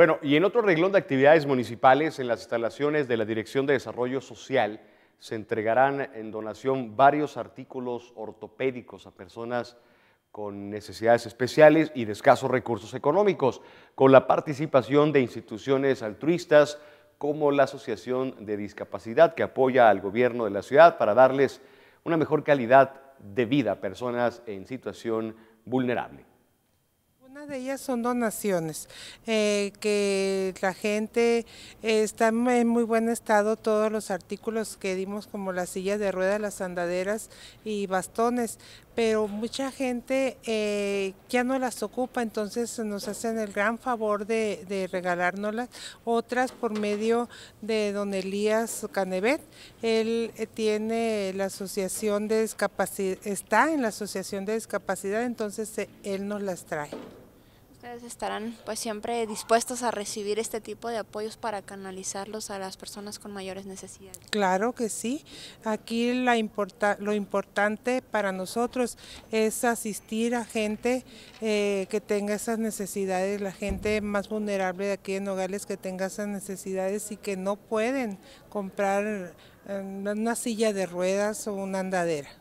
Bueno, y en otro reglón de actividades municipales, en las instalaciones de la Dirección de Desarrollo Social, se entregarán en donación varios artículos ortopédicos a personas con necesidades especiales y de escasos recursos económicos, con la participación de instituciones altruistas como la Asociación de Discapacidad, que apoya al gobierno de la ciudad para darles una mejor calidad de vida a personas en situación vulnerable de ellas son donaciones, eh, que la gente eh, está en muy buen estado todos los artículos que dimos, como las sillas de ruedas, las andaderas y bastones, pero mucha gente eh, ya no las ocupa, entonces nos hacen el gran favor de, de regalárnoslas. Otras por medio de don Elías Canevet, él tiene la asociación de discapacidad, está en la asociación de discapacidad, entonces él nos las trae. Ustedes estarán pues siempre dispuestos a recibir este tipo de apoyos para canalizarlos a las personas con mayores necesidades. Claro que sí. Aquí la importa, lo importante para nosotros es asistir a gente eh, que tenga esas necesidades, la gente más vulnerable de aquí en Nogales que tenga esas necesidades y que no pueden comprar eh, una silla de ruedas o una andadera.